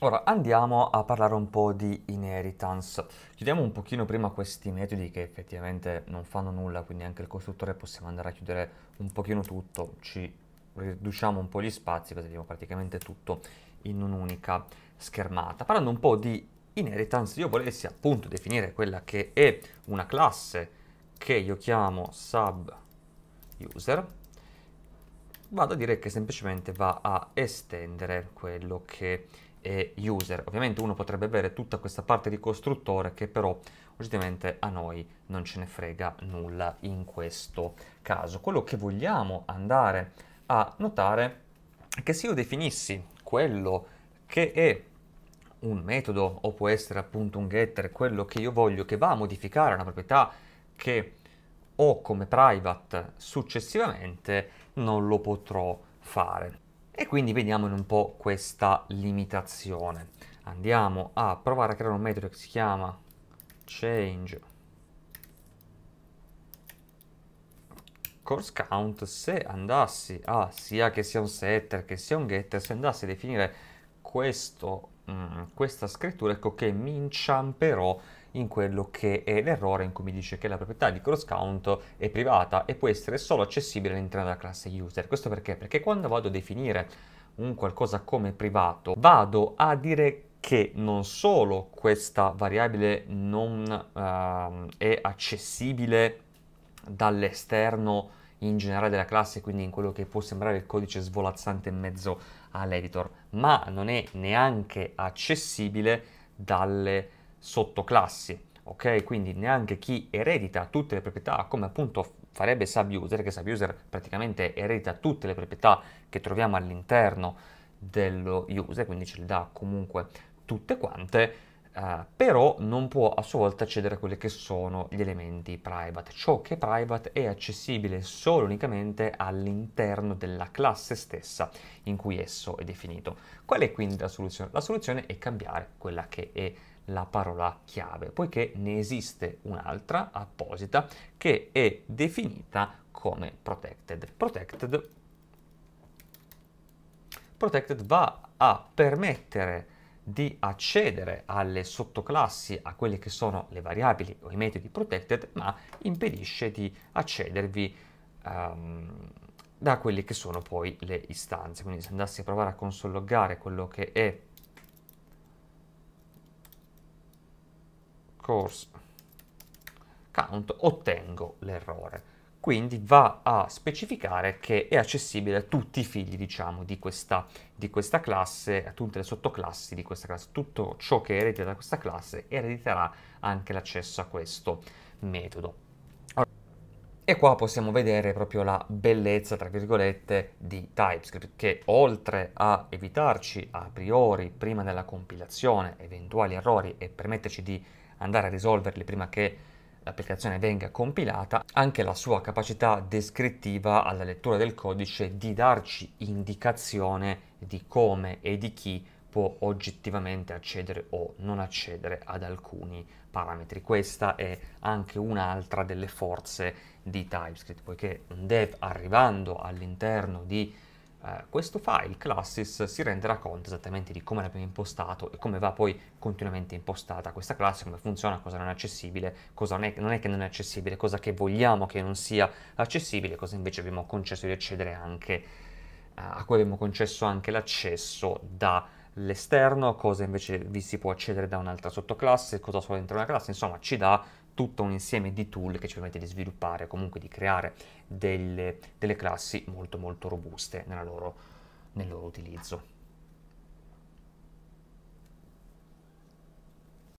Ora andiamo a parlare un po' di inheritance. Chiudiamo un pochino prima questi metodi che effettivamente non fanno nulla, quindi anche il costruttore possiamo andare a chiudere un pochino tutto, ci riduciamo un po' gli spazi perché abbiamo praticamente tutto in un'unica schermata. Parlando un po' di inheritance, io volessi appunto definire quella che è una classe che io chiamo subuser, vado a dire che semplicemente va a estendere quello che è e user. Ovviamente uno potrebbe avere tutta questa parte di costruttore che però oggettivamente a noi non ce ne frega nulla in questo caso. Quello che vogliamo andare a notare è che se io definissi quello che è un metodo o può essere appunto un getter, quello che io voglio che va a modificare una proprietà che ho come private successivamente, non lo potrò fare. E quindi vediamo un po' questa limitazione. Andiamo a provare a creare un metodo che si chiama change course count se andassi a sia che sia un setter che sia un getter se andassi a definire questo, mh, mm, questa scrittura ecco che mi inciamperò in quello che è l'errore in cui mi dice che la proprietà di cross count è privata e può essere solo accessibile all'interno della classe user. Questo perché? Perché quando vado a definire un qualcosa come privato, vado a dire che non solo questa variabile non uh, è accessibile dall'esterno in generale della classe, quindi in quello che può sembrare il codice svolazzante in mezzo all'editor, ma non è neanche accessibile dalle sottoclassi, ok? Quindi neanche chi eredita tutte le proprietà, come appunto farebbe Subuser, che Subuser praticamente eredita tutte le proprietà che troviamo all'interno dello user, quindi ce le dà comunque tutte quante, eh, però non può a sua volta accedere a quelli che sono gli elementi private. Ciò che è private è accessibile solo unicamente all'interno della classe stessa in cui esso è definito. Qual è quindi la soluzione? La soluzione è cambiare quella che è la parola chiave, poiché ne esiste un'altra apposita che è definita come protected. Protected, protected va a permettere di accedere alle sottoclassi, a quelle che sono le variabili o i metodi protected, ma impedisce di accedervi um, da quelle che sono poi le istanze. Quindi se andassi a provare a console quello che è course count ottengo l'errore. Quindi va a specificare che è accessibile a tutti i figli, diciamo, di questa, di questa classe, a tutte le sottoclassi di questa classe. Tutto ciò che eredita da questa classe erediterà anche l'accesso a questo metodo. E qua possiamo vedere proprio la bellezza, tra virgolette, di TypeScript, che oltre a evitarci a priori, prima della compilazione, eventuali errori e permetterci di andare a risolverli prima che l'applicazione venga compilata, anche la sua capacità descrittiva alla lettura del codice di darci indicazione di come e di chi può oggettivamente accedere o non accedere ad alcuni parametri. Questa è anche un'altra delle forze di TypeScript, poiché un dev arrivando all'interno di eh, questo file classes si renderà conto esattamente di come l'abbiamo impostato e come va poi continuamente impostata questa classe, come funziona, cosa non è accessibile, cosa non è, non è che non è accessibile, cosa che vogliamo che non sia accessibile, cosa invece abbiamo concesso di accedere anche eh, a cui abbiamo concesso anche l'accesso dall'esterno, cosa invece vi si può accedere da un'altra sottoclasse, cosa solo dentro una classe, insomma ci dà tutto un insieme di tool che ci permette di sviluppare, comunque di creare delle, delle classi molto molto robuste loro, nel loro utilizzo.